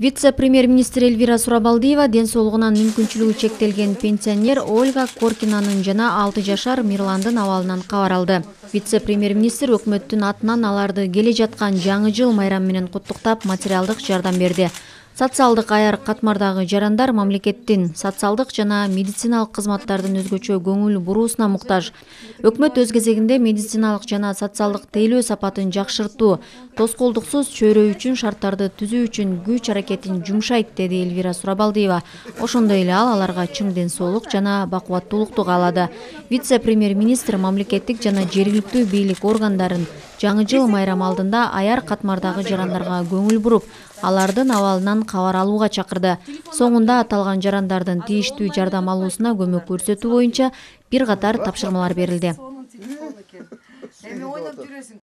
Вице-премьер-министр Эльвира Сурабалдиева денсаулығынан мүмкіншілігі чектелген пенсионер Ольга Коркинаның жана 6 жашар Мирландын абалынан кабар Вице-премьер-министр өкмөттүн атынан аларды келе жаткан жаңы жыл майрамы менен материалдық материалдык берді. социалдык аяр катмардагы жарандар мамлекеттин социалдык жана медициналык кызматтардын өзгөчө көңүл буруусуна муктаж өкмөт өз кезегинде медициналык жана социалдык тейлөө сапатын жакшыртуу тоскоолдуксуз чөйрө үчүн шарттарды түзүү үчүн күч аракетин жумшайт деди эльвира сурабалдиева ошондой эле ал аларга чың ден соолук жана бакубаттуулукту каалады вице премьер министр мамлекеттик жана жергиликтүү бийлик органдарын жаңы жыл майрамы алдында аяр катмардагы жарандарга көңүл буруп алардын абалынан кабар алууга чакырды соңунда аталган жарандардын тийиштүү жардам алуусуна көмөк көрсөтүү боюнча бир катар тапшырмалар берилди эми ойноп жүрөсүң